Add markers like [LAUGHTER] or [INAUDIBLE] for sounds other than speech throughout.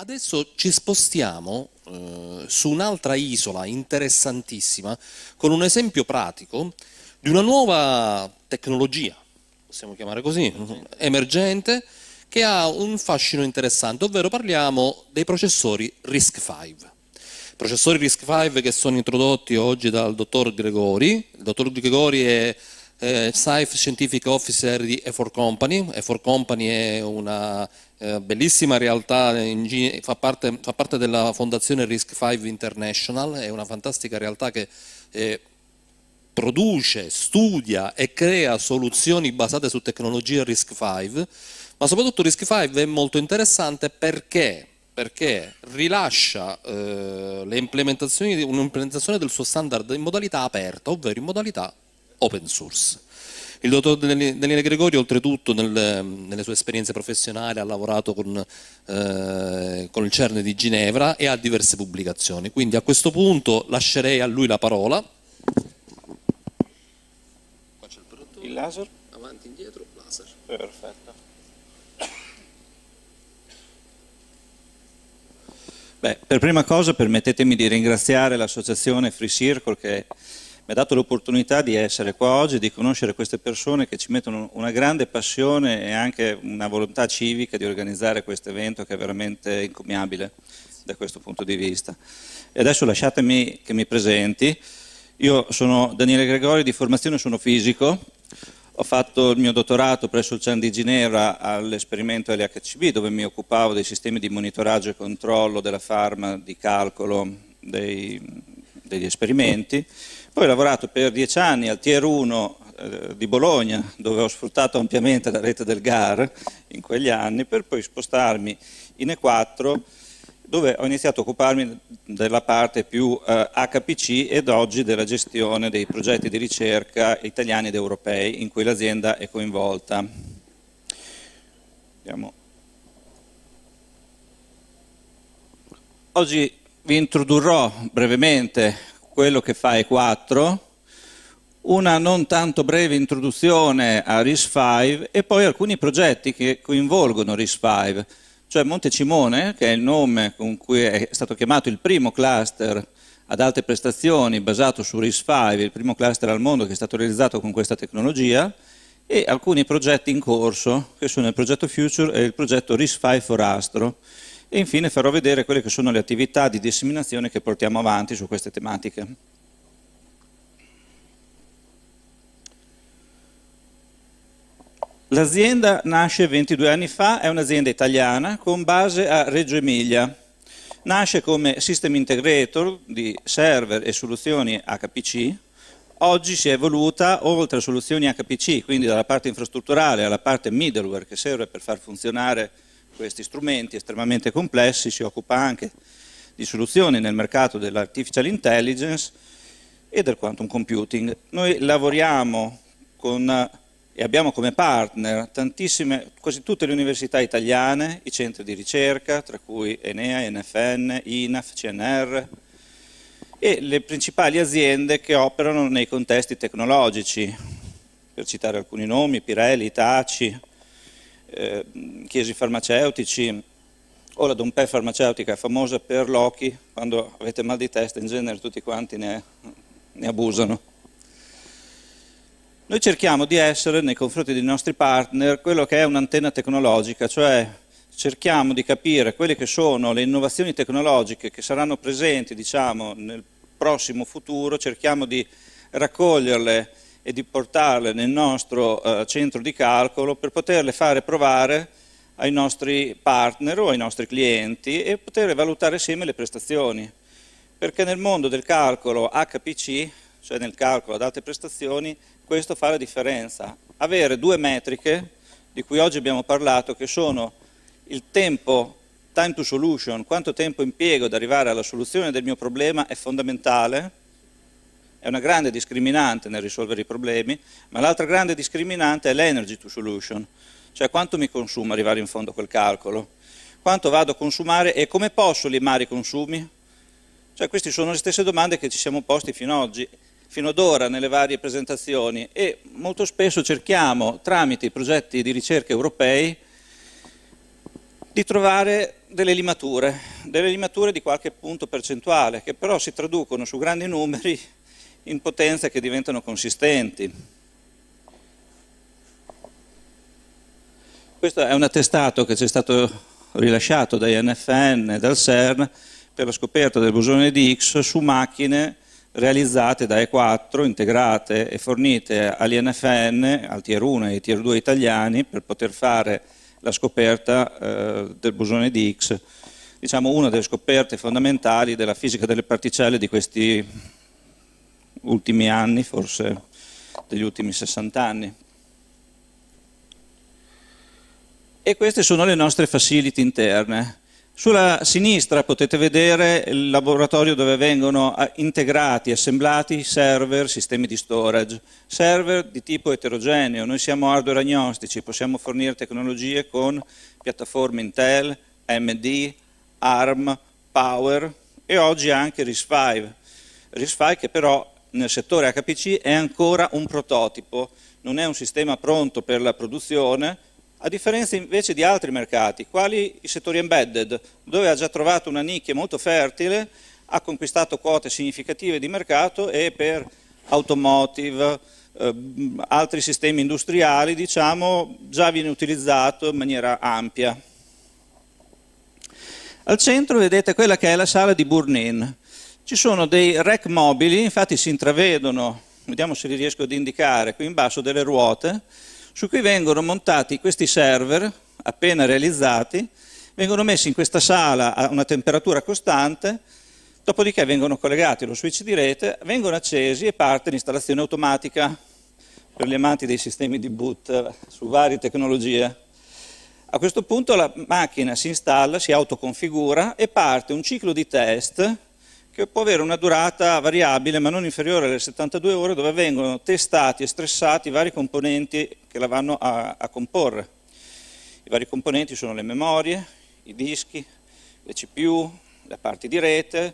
Adesso ci spostiamo eh, su un'altra isola interessantissima con un esempio pratico di una nuova tecnologia, possiamo chiamare così, emergente, che ha un fascino interessante, ovvero parliamo dei processori RISC-V. Processori RISC-V che sono introdotti oggi dal dottor Gregori, il dottor Gregori è eh, Scientific Officer di E4 Company, E4 Company è una eh, bellissima realtà, fa parte, fa parte, della fondazione Risk 5 International, è una fantastica realtà che eh, produce, studia e crea soluzioni basate su tecnologie Risk 5, ma soprattutto Risk 5 è molto interessante perché, perché rilascia eh, un'implementazione del suo standard in modalità aperta, ovvero in modalità open source. Il dottor Daniele Gregorio oltretutto nel, nelle sue esperienze professionali ha lavorato con, eh, con il CERN di Ginevra e ha diverse pubblicazioni, quindi a questo punto lascerei a lui la parola. Il laser? Avanti, indietro, laser. Perfetto. Beh, per prima cosa permettetemi di ringraziare l'associazione Free Circle che mi ha dato l'opportunità di essere qua oggi, di conoscere queste persone che ci mettono una grande passione e anche una volontà civica di organizzare questo evento che è veramente incommiabile da questo punto di vista. E adesso lasciatemi che mi presenti. Io sono Daniele Gregori, di formazione sono fisico, ho fatto il mio dottorato presso il CERN di Ginevra all'esperimento LHCB dove mi occupavo dei sistemi di monitoraggio e controllo della farma, di calcolo dei, degli esperimenti poi ho lavorato per dieci anni al Tier 1 eh, di Bologna, dove ho sfruttato ampiamente la rete del GAR in quegli anni, per poi spostarmi in E4, dove ho iniziato a occuparmi della parte più eh, HPC ed oggi della gestione dei progetti di ricerca italiani ed europei in cui l'azienda è coinvolta. Andiamo. Oggi vi introdurrò brevemente quello che fa E4, una non tanto breve introduzione a RISC-V e poi alcuni progetti che coinvolgono RISC-V, cioè Montecimone, che è il nome con cui è stato chiamato il primo cluster ad alte prestazioni basato su RISC-V, il primo cluster al mondo che è stato realizzato con questa tecnologia, e alcuni progetti in corso, che sono il progetto Future e il progetto RISC-V for Astro e infine farò vedere quelle che sono le attività di disseminazione che portiamo avanti su queste tematiche. L'azienda nasce 22 anni fa, è un'azienda italiana con base a Reggio Emilia. Nasce come System Integrator di server e soluzioni HPC, oggi si è evoluta oltre a soluzioni HPC, quindi dalla parte infrastrutturale alla parte middleware che serve per far funzionare questi strumenti estremamente complessi, si occupa anche di soluzioni nel mercato dell'artificial intelligence e del quantum computing. Noi lavoriamo con, e abbiamo come partner tantissime, quasi tutte le università italiane, i centri di ricerca, tra cui Enea, NFN, INAF, CNR, e le principali aziende che operano nei contesti tecnologici, per citare alcuni nomi, Pirelli, Taci, eh, chiesi Farmaceutici, o la Dompè Farmaceutica, è famosa per l'Ochi, quando avete mal di testa in genere tutti quanti ne, ne abusano. Noi cerchiamo di essere, nei confronti dei nostri partner, quello che è un'antenna tecnologica, cioè cerchiamo di capire quelle che sono le innovazioni tecnologiche che saranno presenti diciamo, nel prossimo futuro, cerchiamo di raccoglierle e di portarle nel nostro eh, centro di calcolo per poterle fare provare ai nostri partner o ai nostri clienti e poter valutare insieme le prestazioni. Perché nel mondo del calcolo HPC, cioè nel calcolo ad alte prestazioni, questo fa la differenza. Avere due metriche, di cui oggi abbiamo parlato, che sono il tempo, time to solution, quanto tempo impiego ad arrivare alla soluzione del mio problema è fondamentale, è una grande discriminante nel risolvere i problemi, ma l'altra grande discriminante è l'energy to solution, cioè quanto mi consuma arrivare in fondo a quel calcolo, quanto vado a consumare e come posso limare i consumi? Cioè queste sono le stesse domande che ci siamo posti fino ad oggi fino ad ora nelle varie presentazioni e molto spesso cerchiamo tramite i progetti di ricerca europei di trovare delle limature, delle limature di qualche punto percentuale che però si traducono su grandi numeri in potenze che diventano consistenti. Questo è un attestato che ci è stato rilasciato dai NFN e dal CERN per la scoperta del bosone di X su macchine realizzate da E4, integrate e fornite agli NFN, al Tier 1 e ai Tier 2 italiani, per poter fare la scoperta eh, del bosone di X. diciamo una delle scoperte fondamentali della fisica delle particelle di questi ultimi anni, forse degli ultimi 60 anni. E queste sono le nostre facility interne. Sulla sinistra potete vedere il laboratorio dove vengono integrati, assemblati server, sistemi di storage, server di tipo eterogeneo, noi siamo hardware agnostici, possiamo fornire tecnologie con piattaforme Intel, AMD, ARM, Power e oggi anche RISC-V, RISC-V che però nel settore HPC è ancora un prototipo, non è un sistema pronto per la produzione, a differenza invece di altri mercati, quali i settori embedded, dove ha già trovato una nicchia molto fertile, ha conquistato quote significative di mercato e per automotive, eh, altri sistemi industriali, diciamo, già viene utilizzato in maniera ampia. Al centro vedete quella che è la sala di Bournin, ci sono dei rack mobili, infatti si intravedono, vediamo se li riesco ad indicare, qui in basso delle ruote, su cui vengono montati questi server, appena realizzati, vengono messi in questa sala a una temperatura costante, dopodiché vengono collegati allo switch di rete, vengono accesi e parte l'installazione automatica per gli amanti dei sistemi di boot su varie tecnologie. A questo punto la macchina si installa, si autoconfigura e parte un ciclo di test che può avere una durata variabile ma non inferiore alle 72 ore dove vengono testati e stressati i vari componenti che la vanno a, a comporre. I vari componenti sono le memorie, i dischi, le CPU, le parti di rete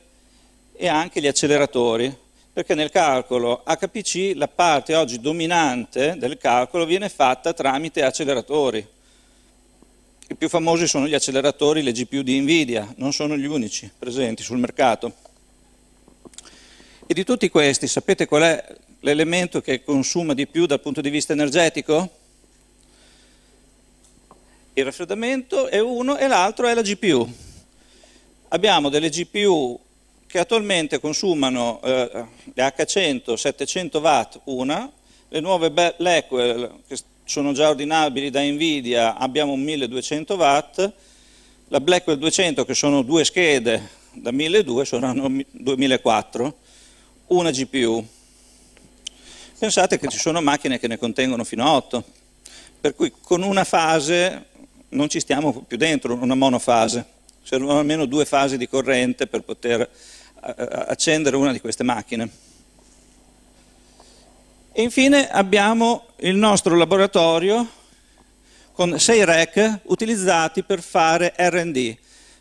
e anche gli acceleratori, perché nel calcolo HPC la parte oggi dominante del calcolo viene fatta tramite acceleratori. I più famosi sono gli acceleratori, le GPU di Nvidia, non sono gli unici presenti sul mercato. E di tutti questi, sapete qual è l'elemento che consuma di più dal punto di vista energetico? Il raffreddamento è uno e l'altro è la GPU. Abbiamo delle GPU che attualmente consumano eh, le H100 700 watt una, le nuove Blackwell che sono già ordinabili da Nvidia abbiamo 1200 watt, la Blackwell 200 che sono due schede da 1200 sono 2004 una GPU. Pensate che ci sono macchine che ne contengono fino a 8, per cui con una fase non ci stiamo più dentro, una monofase, servono almeno due fasi di corrente per poter eh, eh, accendere una di queste macchine. E infine abbiamo il nostro laboratorio con sei rack utilizzati per fare R&D,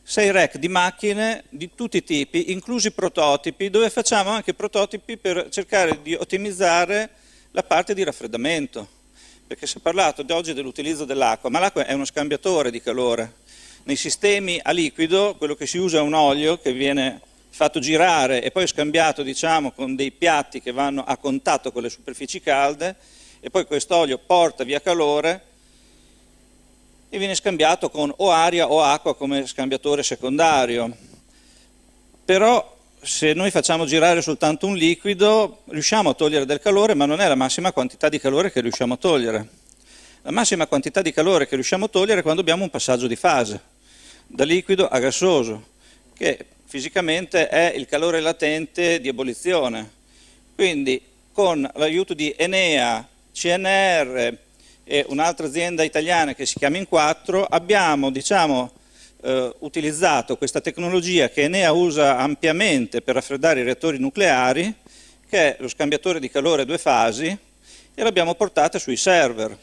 6 rack di macchine di tutti i tipi, inclusi prototipi, dove facciamo anche prototipi per cercare di ottimizzare la parte di raffreddamento. Perché si è parlato oggi dell'utilizzo dell'acqua, ma l'acqua è uno scambiatore di calore. Nei sistemi a liquido, quello che si usa è un olio che viene fatto girare e poi scambiato diciamo, con dei piatti che vanno a contatto con le superfici calde e poi quest'olio porta via calore e viene scambiato con o aria o acqua come scambiatore secondario. Però se noi facciamo girare soltanto un liquido riusciamo a togliere del calore, ma non è la massima quantità di calore che riusciamo a togliere. La massima quantità di calore che riusciamo a togliere è quando abbiamo un passaggio di fase, da liquido a gassoso, che fisicamente è il calore latente di ebollizione. Quindi con l'aiuto di Enea, CNR, e un'altra azienda italiana che si chiama In4, abbiamo diciamo, eh, utilizzato questa tecnologia che Enea usa ampiamente per raffreddare i reattori nucleari, che è lo scambiatore di calore a due fasi, e l'abbiamo portata sui server.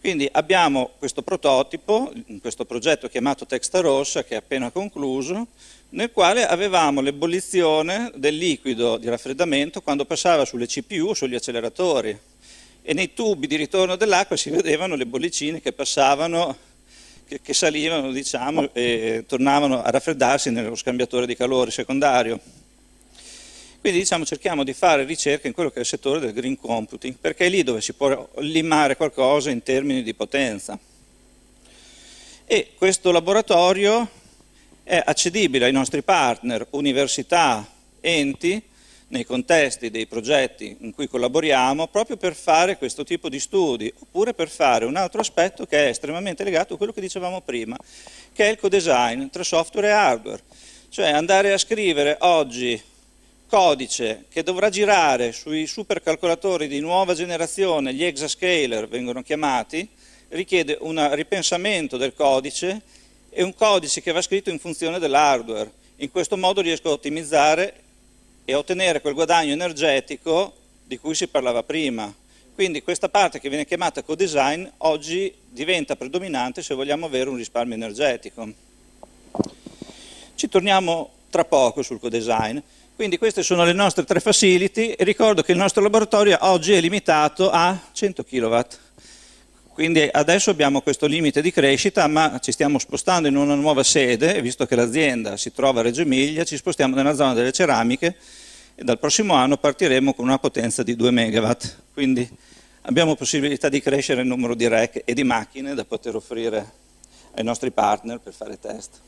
Quindi abbiamo questo prototipo, questo progetto chiamato Texta Rossa, che è appena concluso, nel quale avevamo l'ebollizione del liquido di raffreddamento quando passava sulle CPU, o sugli acceleratori, e nei tubi di ritorno dell'acqua si vedevano le bollicine che passavano, che, che salivano diciamo, e tornavano a raffreddarsi nello scambiatore di calore secondario. Quindi diciamo, cerchiamo di fare ricerca in quello che è il settore del green computing, perché è lì dove si può limare qualcosa in termini di potenza. E questo laboratorio è accedibile ai nostri partner, università, enti, nei contesti dei progetti in cui collaboriamo proprio per fare questo tipo di studi oppure per fare un altro aspetto che è estremamente legato a quello che dicevamo prima che è il co-design tra software e hardware cioè andare a scrivere oggi codice che dovrà girare sui supercalcolatori di nuova generazione, gli exascaler vengono chiamati, richiede un ripensamento del codice e un codice che va scritto in funzione dell'hardware. In questo modo riesco a ottimizzare e ottenere quel guadagno energetico di cui si parlava prima. Quindi questa parte che viene chiamata co-design oggi diventa predominante se vogliamo avere un risparmio energetico. Ci torniamo tra poco sul co-design. Quindi queste sono le nostre tre facility e ricordo che il nostro laboratorio oggi è limitato a 100 kW. Quindi adesso abbiamo questo limite di crescita, ma ci stiamo spostando in una nuova sede, visto che l'azienda si trova a Reggio Emilia, ci spostiamo nella zona delle ceramiche e dal prossimo anno partiremo con una potenza di 2 MW. Quindi abbiamo possibilità di crescere il numero di rack e di macchine da poter offrire ai nostri partner per fare test.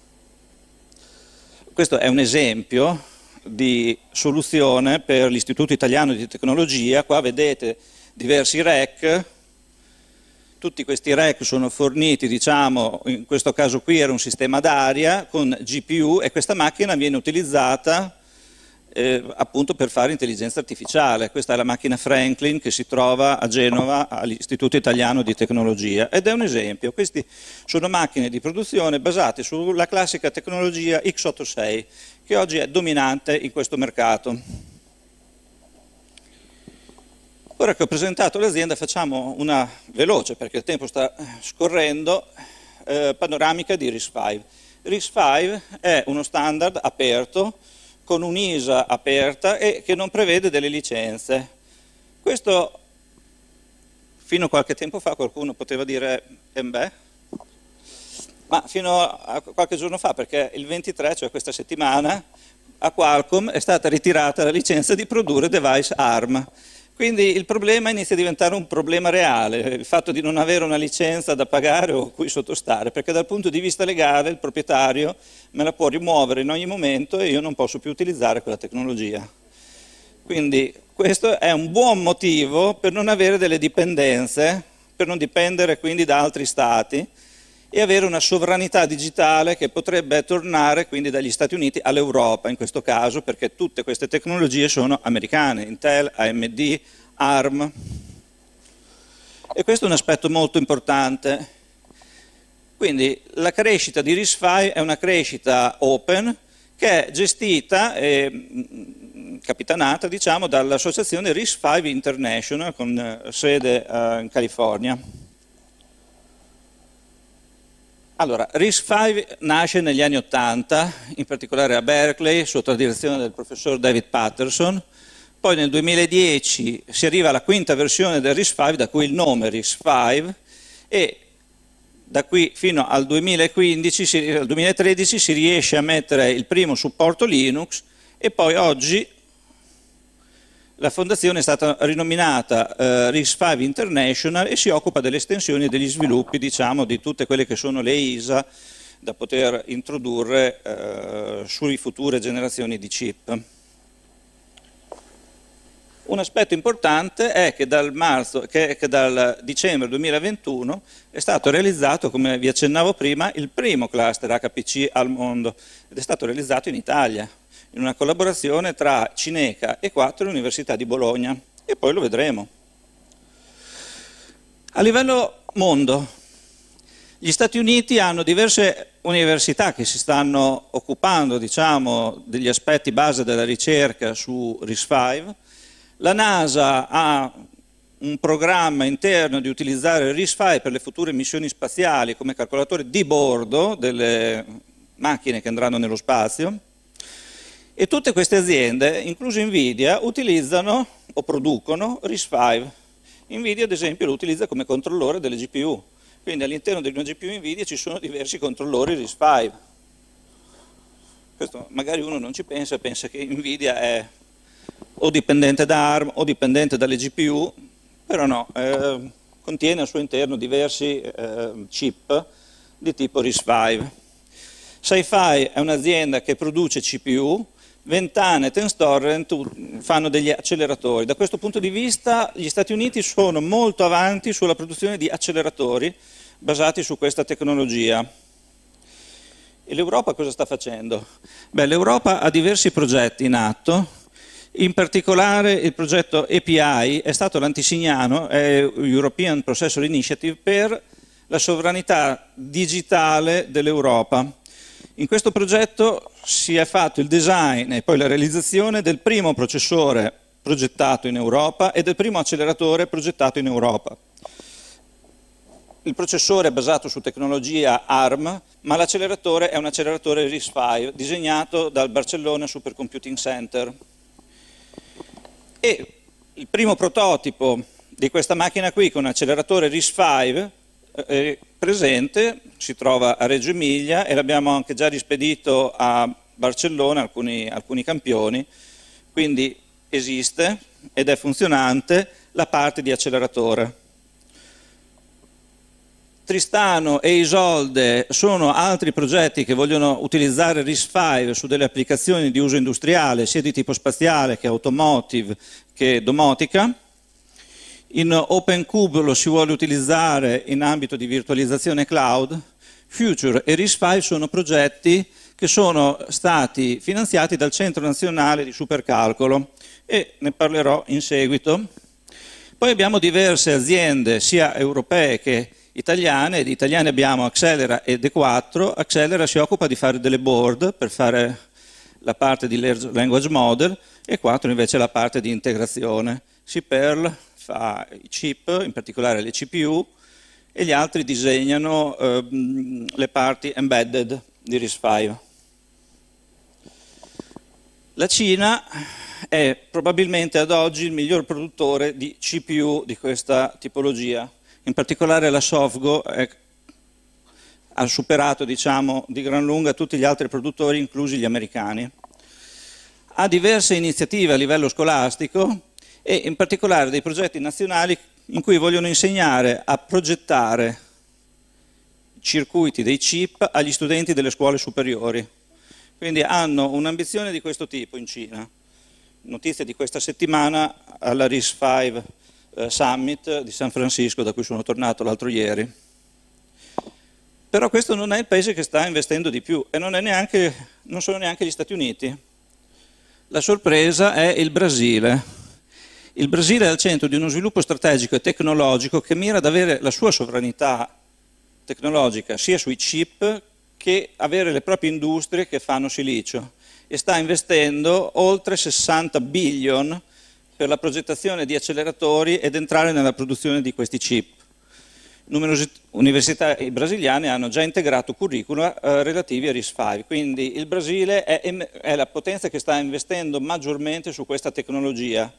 Questo è un esempio di soluzione per l'Istituto Italiano di Tecnologia, qua vedete diversi rack tutti questi rack sono forniti, diciamo, in questo caso qui era un sistema d'aria con GPU e questa macchina viene utilizzata eh, appunto per fare intelligenza artificiale. Questa è la macchina Franklin che si trova a Genova all'Istituto Italiano di Tecnologia ed è un esempio. Queste sono macchine di produzione basate sulla classica tecnologia X86 che oggi è dominante in questo mercato. Ora che ho presentato l'azienda facciamo una veloce, perché il tempo sta scorrendo, eh, panoramica di RISC-V. RISC-V è uno standard aperto con un'ISA aperta e che non prevede delle licenze. Questo fino a qualche tempo fa qualcuno poteva dire, eh beh, ma fino a qualche giorno fa, perché il 23, cioè questa settimana, a Qualcomm è stata ritirata la licenza di produrre device ARM quindi il problema inizia a diventare un problema reale, il fatto di non avere una licenza da pagare o cui sottostare, perché dal punto di vista legale il proprietario me la può rimuovere in ogni momento e io non posso più utilizzare quella tecnologia. Quindi questo è un buon motivo per non avere delle dipendenze, per non dipendere quindi da altri stati, e avere una sovranità digitale che potrebbe tornare quindi dagli Stati Uniti all'Europa in questo caso perché tutte queste tecnologie sono americane, Intel, AMD, ARM e questo è un aspetto molto importante. Quindi la crescita di RISFI è una crescita open che è gestita e mm, capitanata diciamo, dall'associazione RISFI International con sede eh, in California. Allora, RISC-V nasce negli anni Ottanta, in particolare a Berkeley, sotto la direzione del professor David Patterson, poi nel 2010 si arriva alla quinta versione del RISC-V, da cui il nome RISC-V, e da qui fino al 2015, al 2013 si riesce a mettere il primo supporto Linux e poi oggi la fondazione è stata rinominata eh, RIS5 International e si occupa delle estensioni e degli sviluppi diciamo, di tutte quelle che sono le ISA da poter introdurre eh, sulle future generazioni di chip. Un aspetto importante è che dal, marzo, che, che dal, dicembre 2021 è stato realizzato, come vi accennavo prima, il primo cluster HPC al mondo ed è stato realizzato in Italia in una collaborazione tra Cineca e 4 e l'Università di Bologna e poi lo vedremo. A livello mondo, gli Stati Uniti hanno diverse università che si stanno occupando diciamo, degli aspetti base della ricerca su RIS-5, la NASA ha un programma interno di utilizzare il RIS-5 per le future missioni spaziali come calcolatore di bordo delle macchine che andranno nello spazio, e tutte queste aziende, incluso Nvidia, utilizzano o producono RISC-V. Nvidia, ad esempio, lo utilizza come controllore delle GPU. Quindi all'interno di una GPU Nvidia ci sono diversi controllori RISC-V. Questo magari uno non ci pensa, pensa che Nvidia è o dipendente da ARM o dipendente dalle GPU, però no, eh, contiene al suo interno diversi eh, chip di tipo RISC-V. Sci-Fi è un'azienda che produce CPU, Ventane, e Tenstorrent fanno degli acceleratori. Da questo punto di vista gli Stati Uniti sono molto avanti sulla produzione di acceleratori basati su questa tecnologia. E l'Europa cosa sta facendo? Beh, l'Europa ha diversi progetti in atto, in particolare il progetto EPI è stato l'antisignano, è European Processor Initiative, per la sovranità digitale dell'Europa in questo progetto si è fatto il design e poi la realizzazione del primo processore progettato in Europa e del primo acceleratore progettato in Europa. Il processore è basato su tecnologia ARM, ma l'acceleratore è un acceleratore RISC-V disegnato dal Barcellona Supercomputing Center. E il primo prototipo di questa macchina qui con acceleratore RISC-V eh, presente si trova a Reggio Emilia e l'abbiamo anche già rispedito a Barcellona, alcuni, alcuni campioni, quindi esiste ed è funzionante la parte di acceleratore. Tristano e Isolde sono altri progetti che vogliono utilizzare RISC-V su delle applicazioni di uso industriale, sia di tipo spaziale che automotive che domotica. In OpenCube lo si vuole utilizzare in ambito di virtualizzazione cloud, Future e risc RISFI sono progetti che sono stati finanziati dal Centro Nazionale di Supercalcolo e ne parlerò in seguito. Poi abbiamo diverse aziende, sia europee che italiane, di italiane abbiamo Accelera e D4, Accelera si occupa di fare delle board per fare la parte di language model e 4 invece la parte di integrazione. CPERL fa i chip, in particolare le CPU, e gli altri disegnano eh, le parti embedded di RISC-V. La Cina è probabilmente ad oggi il miglior produttore di CPU di questa tipologia, in particolare la SoftGo è, ha superato diciamo, di gran lunga tutti gli altri produttori, inclusi gli americani. Ha diverse iniziative a livello scolastico e in particolare dei progetti nazionali in cui vogliono insegnare a progettare circuiti dei chip agli studenti delle scuole superiori. Quindi hanno un'ambizione di questo tipo in Cina. Notizie di questa settimana alla RIS5 eh, Summit di San Francisco, da cui sono tornato l'altro ieri. Però questo non è il paese che sta investendo di più e non, neanche, non sono neanche gli Stati Uniti. La sorpresa è il Brasile il Brasile è al centro di uno sviluppo strategico e tecnologico che mira ad avere la sua sovranità tecnologica sia sui chip che avere le proprie industrie che fanno silicio e sta investendo oltre 60 billion per la progettazione di acceleratori ed entrare nella produzione di questi chip. Numerose università brasiliane hanno già integrato curricula eh, relativi a RIS5, quindi il Brasile è, è la potenza che sta investendo maggiormente su questa tecnologia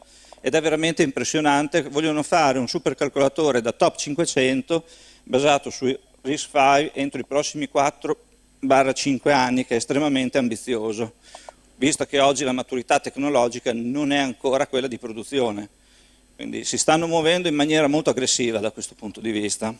ed è veramente impressionante, vogliono fare un supercalcolatore da top 500 basato su RISC-V entro i prossimi 4-5 anni che è estremamente ambizioso, visto che oggi la maturità tecnologica non è ancora quella di produzione, quindi si stanno muovendo in maniera molto aggressiva da questo punto di vista.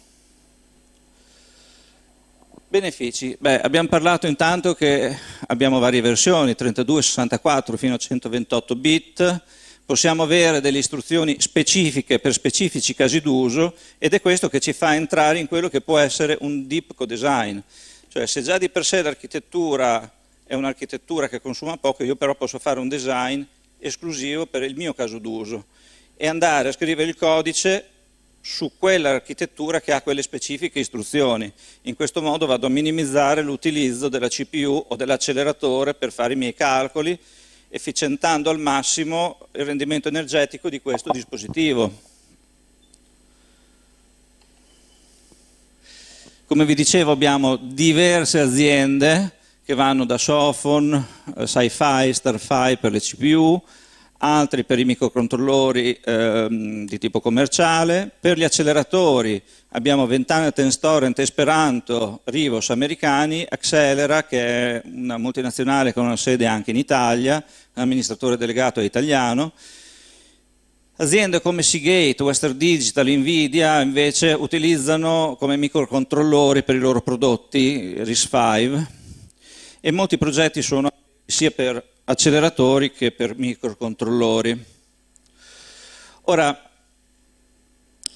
Benefici, Beh, abbiamo parlato intanto che abbiamo varie versioni, 32, 64 fino a 128 bit, possiamo avere delle istruzioni specifiche per specifici casi d'uso ed è questo che ci fa entrare in quello che può essere un deep co-design. Cioè se già di per sé l'architettura è un'architettura che consuma poco, io però posso fare un design esclusivo per il mio caso d'uso e andare a scrivere il codice su quell'architettura che ha quelle specifiche istruzioni. In questo modo vado a minimizzare l'utilizzo della CPU o dell'acceleratore per fare i miei calcoli, efficientando al massimo il rendimento energetico di questo dispositivo. Come vi dicevo abbiamo diverse aziende che vanno da Sofon, eh, Sci-Fi, Starfy per le CPU, altri per i microcontrollori ehm, di tipo commerciale, per gli acceleratori abbiamo Ventana, Tenstorrent, Esperanto, Rivos americani, Accelera che è una multinazionale con una sede anche in Italia, l'amministratore delegato è italiano, Aziende come Seagate, Western Digital, Nvidia invece utilizzano come microcontrollori per i loro prodotti RISC-V e molti progetti sono sia per acceleratori che per microcontrollori. Ora,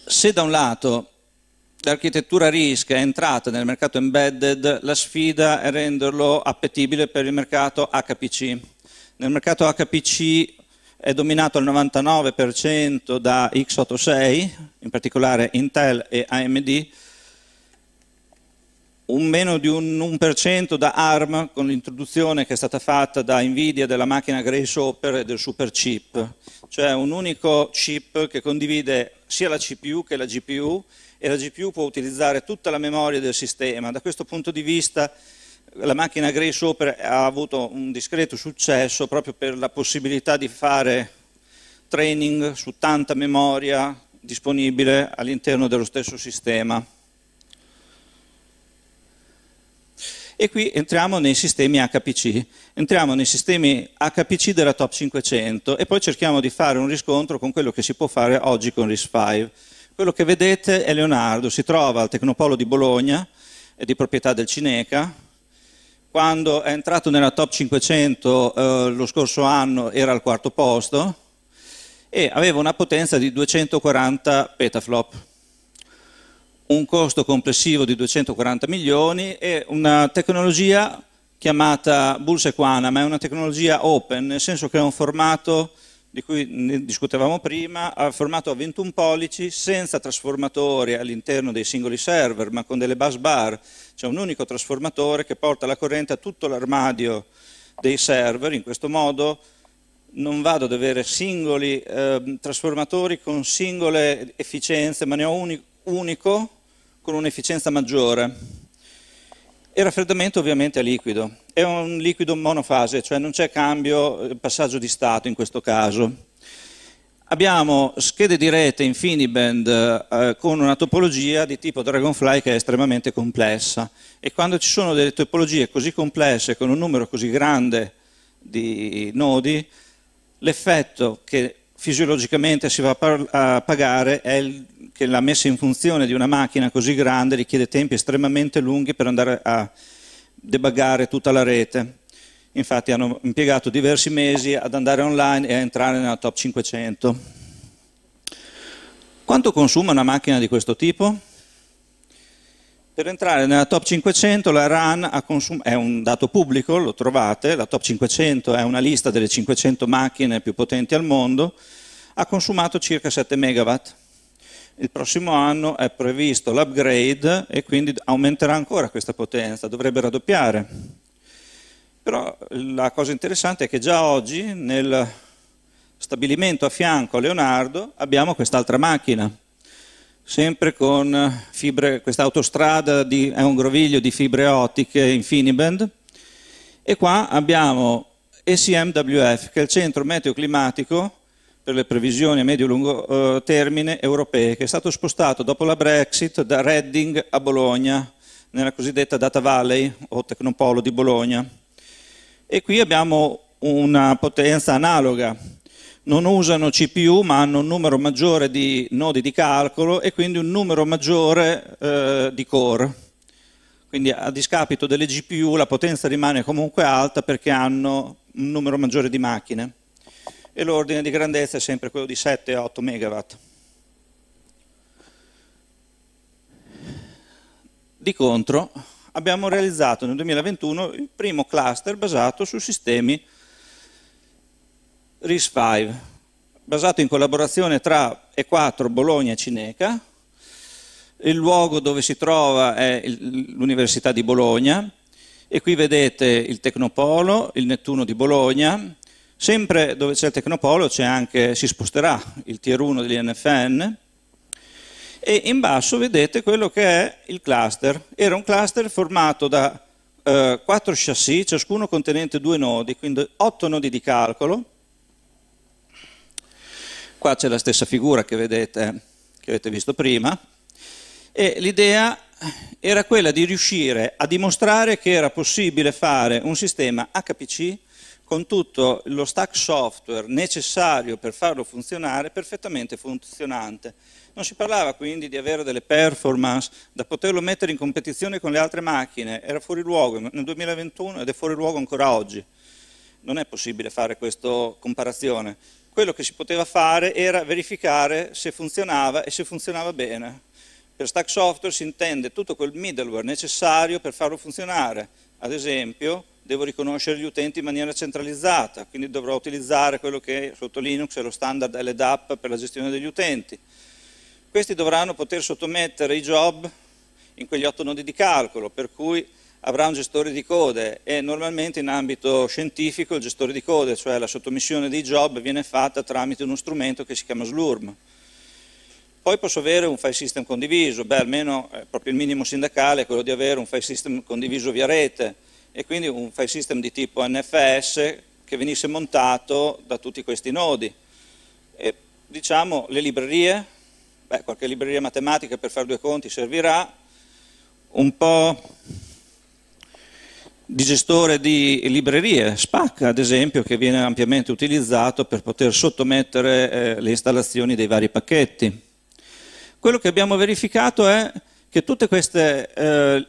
se da un lato l'architettura RISC è entrata nel mercato embedded, la sfida è renderlo appetibile per il mercato HPC. Nel mercato HPC è dominato al 99% da x86, in particolare Intel e AMD, un meno di un 1% da ARM con l'introduzione che è stata fatta da Nvidia della macchina Grace Hopper e del super chip, cioè un unico chip che condivide sia la CPU che la GPU e la GPU può utilizzare tutta la memoria del sistema. Da questo punto di vista la macchina Grace Hopper ha avuto un discreto successo proprio per la possibilità di fare training su tanta memoria disponibile all'interno dello stesso sistema. E qui entriamo nei sistemi HPC, entriamo nei sistemi HPC della top 500 e poi cerchiamo di fare un riscontro con quello che si può fare oggi con RISC-V. Quello che vedete è Leonardo, si trova al Tecnopolo di Bologna, è di proprietà del Cineca, quando è entrato nella top 500 eh, lo scorso anno era al quarto posto e aveva una potenza di 240 petaflop un costo complessivo di 240 milioni e una tecnologia chiamata Bulse Quana, ma è una tecnologia open, nel senso che è un formato di cui ne discutevamo prima, a formato a 21 pollici, senza trasformatori all'interno dei singoli server, ma con delle bus bar, c'è un unico trasformatore che porta la corrente a tutto l'armadio dei server, in questo modo non vado ad avere singoli eh, trasformatori con singole efficienze, ma ne ho un unico con un'efficienza maggiore. Il raffreddamento ovviamente è liquido, è un liquido monofase, cioè non c'è cambio, eh, passaggio di stato in questo caso. Abbiamo schede di rete InfiniBand eh, con una topologia di tipo Dragonfly che è estremamente complessa e quando ci sono delle topologie così complesse con un numero così grande di nodi, l'effetto che fisiologicamente si va a pagare è il che la messa in funzione di una macchina così grande richiede tempi estremamente lunghi per andare a debuggare tutta la rete. Infatti hanno impiegato diversi mesi ad andare online e a entrare nella top 500. Quanto consuma una macchina di questo tipo? Per entrare nella top 500 la RAN è un dato pubblico, lo trovate, la top 500 è una lista delle 500 macchine più potenti al mondo, ha consumato circa 7 megawatt il prossimo anno è previsto l'upgrade e quindi aumenterà ancora questa potenza, dovrebbe raddoppiare. Però la cosa interessante è che già oggi nel stabilimento a fianco a Leonardo abbiamo quest'altra macchina, sempre con fibre, questa autostrada di, è un groviglio di fibre ottiche Infiniband e qua abbiamo ECMWF che è il centro meteoclimatico per le previsioni a medio-lungo e eh, termine europee, che è stato spostato dopo la Brexit da Reading a Bologna, nella cosiddetta Data Valley o Tecnopolo di Bologna. E qui abbiamo una potenza analoga. Non usano CPU ma hanno un numero maggiore di nodi di calcolo e quindi un numero maggiore eh, di core. Quindi a discapito delle GPU la potenza rimane comunque alta perché hanno un numero maggiore di macchine e l'ordine di grandezza è sempre quello di 7-8 megawatt. Di contro abbiamo realizzato nel 2021 il primo cluster basato su sistemi risc 5 basato in collaborazione tra E4 Bologna e Cineca. Il luogo dove si trova è l'Università di Bologna e qui vedete il Tecnopolo, il Nettuno di Bologna, Sempre dove c'è il Tecnopolo anche, si sposterà il tier 1 degli NFN e in basso vedete quello che è il cluster. Era un cluster formato da eh, 4 chassis, ciascuno contenente due nodi, quindi 8 nodi di calcolo. Qua c'è la stessa figura che, vedete, che avete visto prima. E l'idea era quella di riuscire a dimostrare che era possibile fare un sistema HPC con tutto lo stack software necessario per farlo funzionare, perfettamente funzionante. Non si parlava quindi di avere delle performance da poterlo mettere in competizione con le altre macchine, era fuori luogo nel 2021 ed è fuori luogo ancora oggi. Non è possibile fare questa comparazione. Quello che si poteva fare era verificare se funzionava e se funzionava bene. Per stack software si intende tutto quel middleware necessario per farlo funzionare. Ad esempio, devo riconoscere gli utenti in maniera centralizzata, quindi dovrò utilizzare quello che sotto Linux è lo standard LDAP per la gestione degli utenti. Questi dovranno poter sottomettere i job in quegli otto nodi di calcolo, per cui avrà un gestore di code e normalmente in ambito scientifico il gestore di code, cioè la sottomissione dei job, viene fatta tramite uno strumento che si chiama Slurm. Poi posso avere un file system condiviso, beh almeno eh, proprio il minimo sindacale è quello di avere un file system condiviso via rete, e quindi un file system di tipo NFS che venisse montato da tutti questi nodi. E, diciamo le librerie, beh, qualche libreria matematica per fare due conti servirà, un po' di gestore di librerie, SPAC ad esempio, che viene ampiamente utilizzato per poter sottomettere eh, le installazioni dei vari pacchetti. Quello che abbiamo verificato è che tutte queste eh,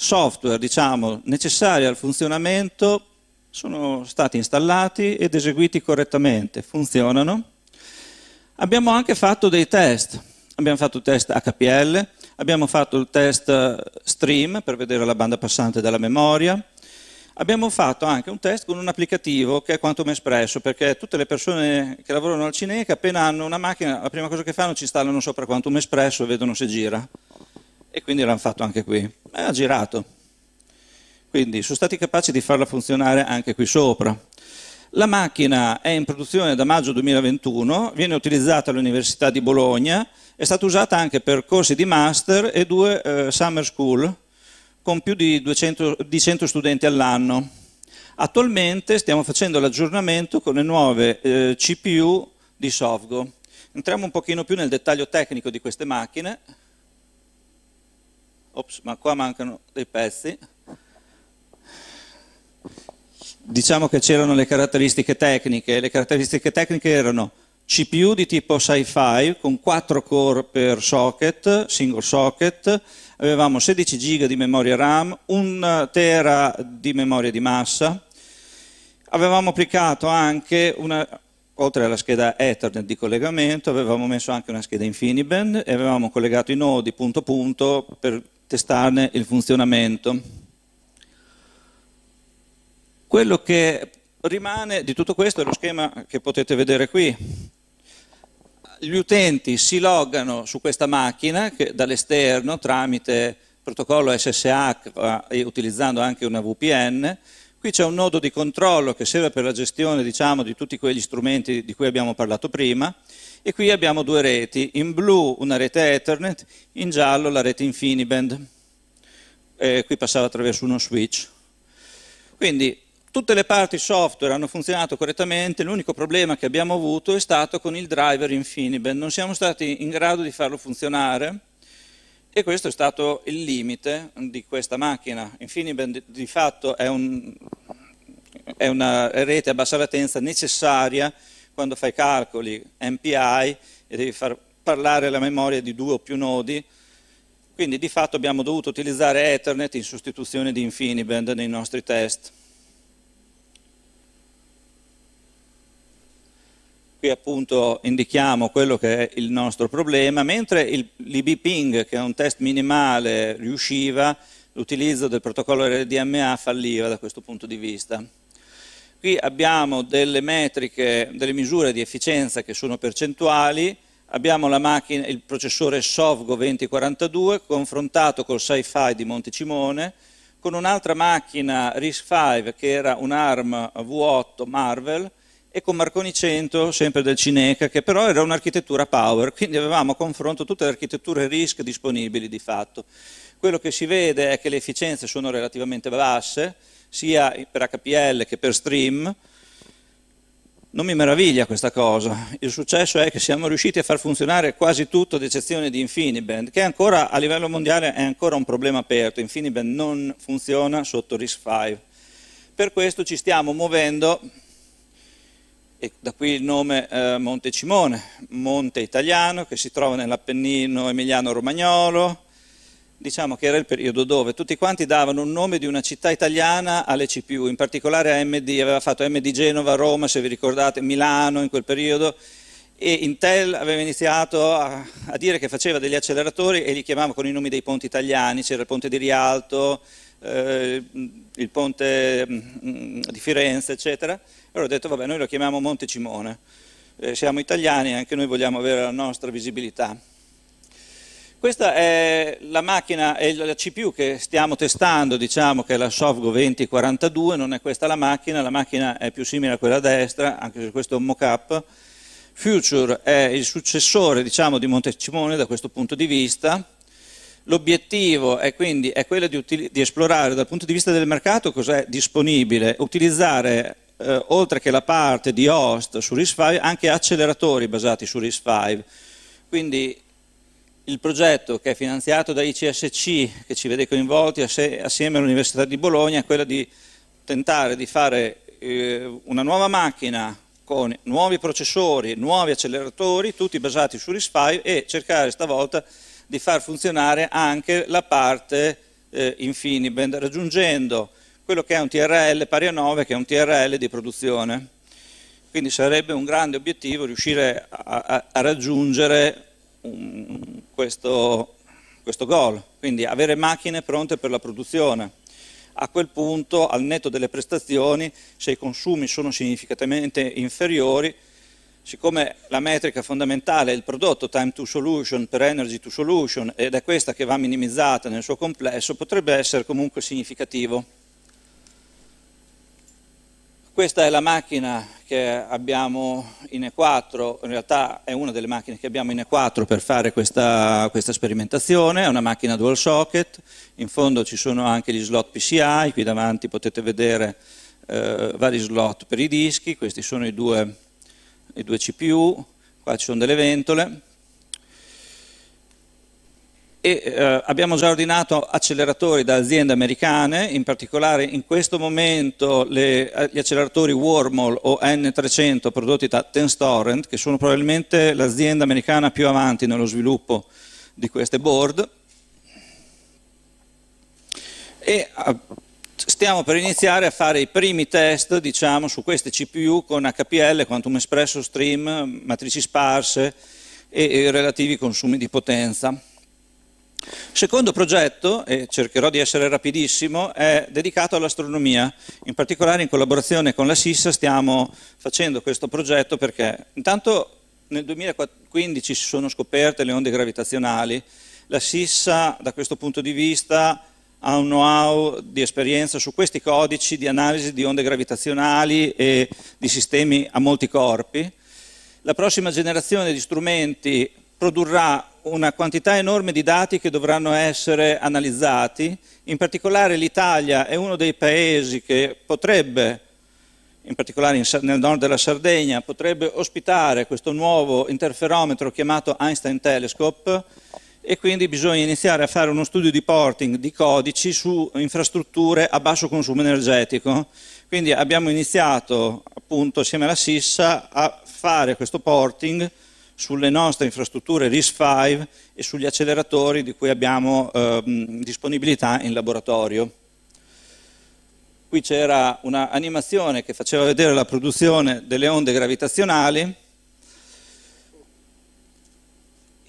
software diciamo, necessari al funzionamento sono stati installati ed eseguiti correttamente, funzionano. Abbiamo anche fatto dei test, abbiamo fatto il test HPL, abbiamo fatto il test eh, stream per vedere la banda passante della memoria, abbiamo fatto anche un test con un applicativo che è Quantum Espresso, perché tutte le persone che lavorano al Cineca appena hanno una macchina, la prima cosa che fanno ci installano sopra Quantum Espresso e vedono se gira e quindi l'hanno fatto anche qui. E ha girato. Quindi sono stati capaci di farla funzionare anche qui sopra. La macchina è in produzione da maggio 2021, viene utilizzata all'Università di Bologna, è stata usata anche per corsi di master e due eh, summer school, con più di, 200, di 100 studenti all'anno. Attualmente stiamo facendo l'aggiornamento con le nuove eh, CPU di Sofgo. Entriamo un pochino più nel dettaglio tecnico di queste macchine. Ops, ma qua mancano dei pezzi. Diciamo che c'erano le caratteristiche tecniche, le caratteristiche tecniche erano CPU di tipo sci-fi con 4 core per socket, single socket, avevamo 16 GB di memoria RAM, 1 tera di memoria di massa, avevamo applicato anche una, oltre alla scheda Ethernet di collegamento, avevamo messo anche una scheda InfiniBand e avevamo collegato i nodi punto punto per testarne il funzionamento. Quello che rimane di tutto questo è lo schema che potete vedere qui. Gli utenti si loggano su questa macchina dall'esterno tramite protocollo SSH e utilizzando anche una VPN. Qui c'è un nodo di controllo che serve per la gestione diciamo, di tutti quegli strumenti di cui abbiamo parlato prima e qui abbiamo due reti, in blu una rete Ethernet, in giallo la rete InfiniBand. E qui passava attraverso uno switch. Quindi tutte le parti software hanno funzionato correttamente, l'unico problema che abbiamo avuto è stato con il driver InfiniBand, non siamo stati in grado di farlo funzionare e questo è stato il limite di questa macchina. InfiniBand di fatto è, un, è una rete a bassa latenza necessaria quando fai calcoli MPI e devi far parlare la memoria di due o più nodi, quindi di fatto abbiamo dovuto utilizzare Ethernet in sostituzione di InfiniBand nei nostri test. Qui appunto indichiamo quello che è il nostro problema, mentre l'IBPing, che è un test minimale, riusciva, l'utilizzo del protocollo RDMA falliva da questo punto di vista. Qui abbiamo delle metriche, delle misure di efficienza che sono percentuali, abbiamo macchina, il processore Sovgo 2042 confrontato col sci-fi di Montecimone, con un'altra macchina RISC-V che era un ARM V8 Marvel e con Marconi 100 sempre del Cineca che però era un'architettura power, quindi avevamo a confronto tutte le architetture RISC disponibili di fatto. Quello che si vede è che le efficienze sono relativamente basse, sia per HPL che per stream, non mi meraviglia questa cosa, il successo è che siamo riusciti a far funzionare quasi tutto ad eccezione di InfiniBand, che ancora a livello mondiale è ancora un problema aperto, InfiniBand non funziona sotto RISC-V. Per questo ci stiamo muovendo, e da qui il nome eh, Monte Cimone, monte italiano che si trova nell'Appennino emiliano-romagnolo, diciamo che era il periodo dove tutti quanti davano un nome di una città italiana alle CPU, in particolare a MD, aveva fatto MD Genova, Roma, se vi ricordate, Milano in quel periodo, e Intel aveva iniziato a, a dire che faceva degli acceleratori e li chiamava con i nomi dei ponti italiani, c'era il ponte di Rialto, eh, il ponte mh, mm, di Firenze, eccetera. Allora ho detto, vabbè, noi lo chiamiamo Monte Cimone, eh, siamo italiani, e anche noi vogliamo avere la nostra visibilità. Questa è la macchina, è la CPU che stiamo testando, diciamo che è la Softgo 2042, non è questa la macchina, la macchina è più simile a quella a destra, anche se questo è un mock-up. Future è il successore diciamo, di Montecimone da questo punto di vista, L'obiettivo è quindi è quello di, di, esplorare dal punto di vista del mercato cos'è disponibile, utilizzare eh, oltre che la parte di host su RISC-V anche acceleratori basati su RISC-V, quindi il progetto che è finanziato da ICSC, che ci vede coinvolti assieme all'Università di Bologna, è quello di tentare di fare eh, una nuova macchina con nuovi processori, nuovi acceleratori, tutti basati su risc e cercare stavolta di far funzionare anche la parte eh, InfiniBand, raggiungendo quello che è un TRL pari a 9, che è un TRL di produzione. Quindi sarebbe un grande obiettivo riuscire a, a, a raggiungere un, questo, questo goal, quindi avere macchine pronte per la produzione. A quel punto, al netto delle prestazioni, se i consumi sono significativamente inferiori, siccome la metrica fondamentale è il prodotto time to solution per energy to solution ed è questa che va minimizzata nel suo complesso, potrebbe essere comunque significativo. Questa è la macchina che abbiamo in E4, in realtà è una delle macchine che abbiamo in E4 per fare questa, questa sperimentazione, è una macchina dual socket, in fondo ci sono anche gli slot PCI, qui davanti potete vedere eh, vari slot per i dischi, questi sono i due, i due CPU, qua ci sono delle ventole, e eh, abbiamo già ordinato acceleratori da aziende americane, in particolare in questo momento le, eh, gli acceleratori Wormhole o N300 prodotti da Tenstorrent, che sono probabilmente l'azienda americana più avanti nello sviluppo di queste board. E eh, stiamo per iniziare a fare i primi test diciamo, su queste CPU con HPL, Quantum Espresso Stream, matrici sparse e, e relativi consumi di potenza. Secondo progetto, e cercherò di essere rapidissimo, è dedicato all'astronomia. In particolare in collaborazione con la SISA stiamo facendo questo progetto perché intanto nel 2015 si sono scoperte le onde gravitazionali. La SISA da questo punto di vista ha un know-how di esperienza su questi codici di analisi di onde gravitazionali e di sistemi a molti corpi. La prossima generazione di strumenti produrrà una quantità enorme di dati che dovranno essere analizzati, in particolare l'Italia è uno dei paesi che potrebbe, in particolare nel nord della Sardegna, potrebbe ospitare questo nuovo interferometro chiamato Einstein Telescope e quindi bisogna iniziare a fare uno studio di porting di codici su infrastrutture a basso consumo energetico. Quindi abbiamo iniziato appunto assieme alla SISSA a fare questo porting sulle nostre infrastrutture risc 5 e sugli acceleratori di cui abbiamo eh, disponibilità in laboratorio. Qui c'era un'animazione che faceva vedere la produzione delle onde gravitazionali,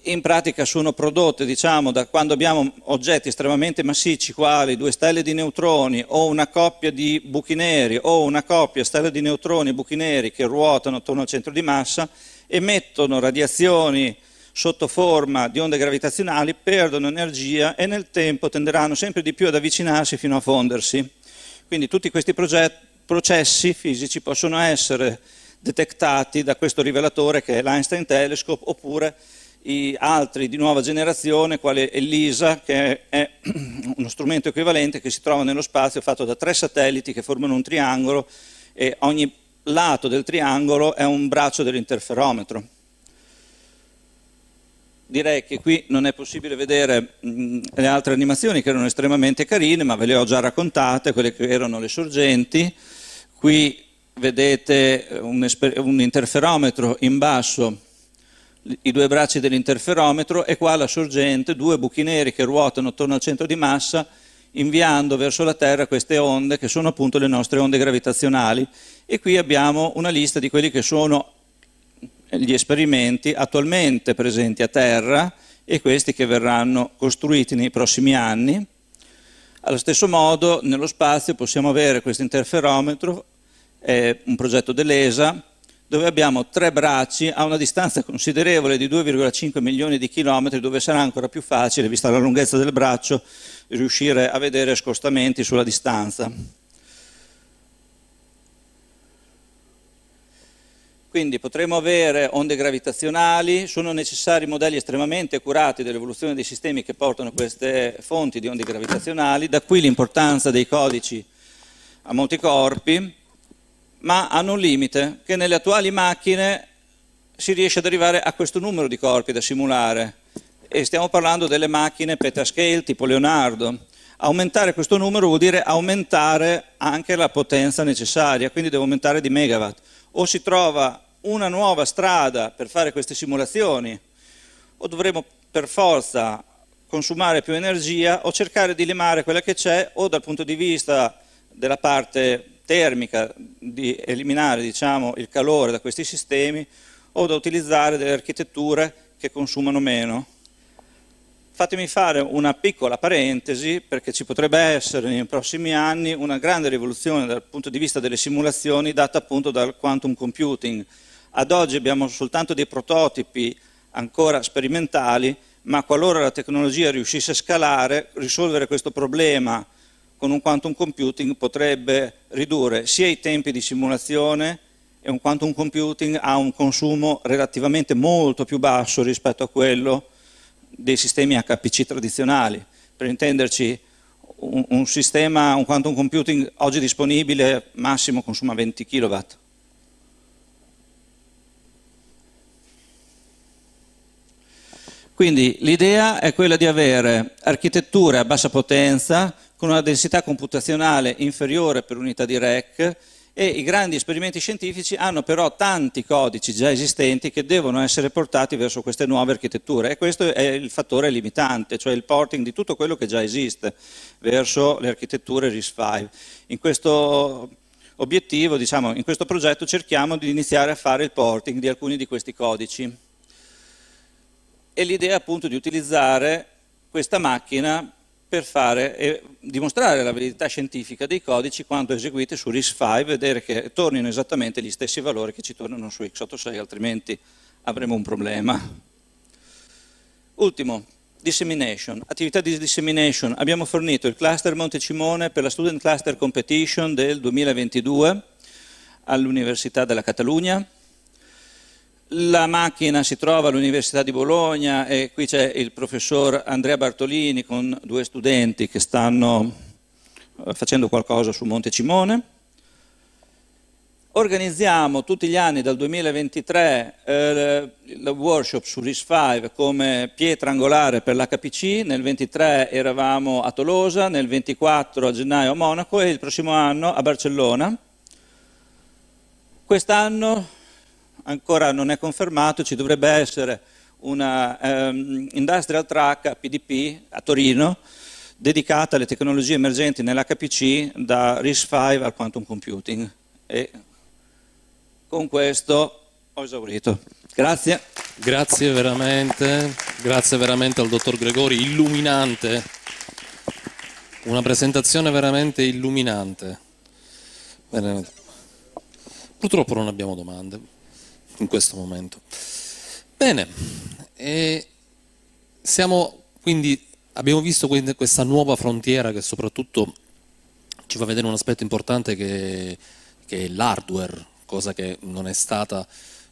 in pratica sono prodotte diciamo, da quando abbiamo oggetti estremamente massicci quali due stelle di neutroni o una coppia di buchi neri o una coppia stelle di neutroni e buchi neri che ruotano attorno al centro di massa emettono radiazioni sotto forma di onde gravitazionali, perdono energia e nel tempo tenderanno sempre di più ad avvicinarsi fino a fondersi. Quindi tutti questi processi fisici possono essere detectati da questo rivelatore che è l'Einstein Telescope oppure altri di nuova generazione, quale ELISA, che è [CLEARS THROAT] uno strumento equivalente che si trova nello spazio fatto da tre satelliti che formano un triangolo e ogni lato del triangolo è un braccio dell'interferometro. Direi che qui non è possibile vedere mm, le altre animazioni che erano estremamente carine, ma ve le ho già raccontate, quelle che erano le sorgenti. Qui vedete eh, un, un interferometro in basso i due bracci dell'interferometro e qua la sorgente, due buchi neri che ruotano attorno al centro di massa inviando verso la Terra queste onde che sono appunto le nostre onde gravitazionali e qui abbiamo una lista di quelli che sono gli esperimenti attualmente presenti a Terra e questi che verranno costruiti nei prossimi anni. Allo stesso modo nello spazio possiamo avere questo interferometro, è un progetto dell'ESA, dove abbiamo tre bracci a una distanza considerevole di 2,5 milioni di chilometri, dove sarà ancora più facile, vista la lunghezza del braccio, riuscire a vedere scostamenti sulla distanza. Quindi potremo avere onde gravitazionali, sono necessari modelli estremamente accurati dell'evoluzione dei sistemi che portano queste fonti di onde gravitazionali, da qui l'importanza dei codici a molti corpi, ma hanno un limite che nelle attuali macchine si riesce ad arrivare a questo numero di corpi da simulare, e stiamo parlando delle macchine petascale tipo Leonardo. Aumentare questo numero vuol dire aumentare anche la potenza necessaria, quindi devo aumentare di megawatt. O si trova una nuova strada per fare queste simulazioni, o dovremo per forza consumare più energia o cercare di limare quella che c'è o dal punto di vista della parte termica di eliminare diciamo, il calore da questi sistemi o da utilizzare delle architetture che consumano meno. Fatemi fare una piccola parentesi perché ci potrebbe essere nei prossimi anni una grande rivoluzione dal punto di vista delle simulazioni data appunto dal quantum computing. Ad oggi abbiamo soltanto dei prototipi ancora sperimentali, ma qualora la tecnologia riuscisse a scalare, risolvere questo problema con un quantum computing potrebbe ridurre sia i tempi di simulazione e un quantum computing ha un consumo relativamente molto più basso rispetto a quello dei sistemi HPC tradizionali, per intenderci un, un, sistema, un quantum computing oggi disponibile massimo consuma 20 kW. Quindi l'idea è quella di avere architetture a bassa potenza con una densità computazionale inferiore per unità di REC e i grandi esperimenti scientifici hanno però tanti codici già esistenti che devono essere portati verso queste nuove architetture e questo è il fattore limitante, cioè il porting di tutto quello che già esiste verso le architetture RISC-V. In questo obiettivo, diciamo, in questo progetto cerchiamo di iniziare a fare il porting di alcuni di questi codici e l'idea appunto di utilizzare questa macchina per fare e dimostrare la validità scientifica dei codici quando eseguite su RISC-V e vedere che tornino esattamente gli stessi valori che ci tornano su x86, altrimenti avremo un problema. Ultimo, dissemination. Attività di dissemination. Abbiamo fornito il cluster Montecimone per la Student Cluster Competition del 2022 all'Università della Catalogna la macchina si trova all'Università di Bologna e qui c'è il professor Andrea Bartolini con due studenti che stanno eh, facendo qualcosa su Monte Cimone. Organizziamo tutti gli anni dal 2023 eh, il workshop su RIS5 come pietra angolare per l'HPC, nel 23 eravamo a Tolosa, nel 24 a gennaio a Monaco e il prossimo anno a Barcellona. Quest'anno ancora non è confermato, ci dovrebbe essere una um, industrial track a PDP a Torino dedicata alle tecnologie emergenti nell'HPC da RISC-V al quantum computing. E con questo ho esaurito. Grazie. Grazie veramente, grazie veramente al dottor Gregori, illuminante, una presentazione veramente illuminante. Bene. Purtroppo non abbiamo domande in questo momento. Bene, quindi, abbiamo visto questa nuova frontiera che soprattutto ci fa vedere un aspetto importante che, che è l'hardware, cosa che non è stata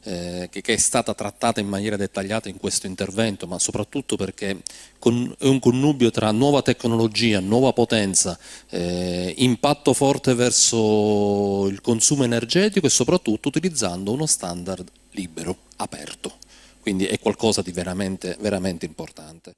eh, che, che, è stata trattata in maniera dettagliata in questo intervento, ma soprattutto perché con, è un connubio tra nuova tecnologia, nuova potenza, eh, impatto forte verso il consumo energetico e soprattutto utilizzando uno standard libero, aperto. Quindi è qualcosa di veramente, veramente importante.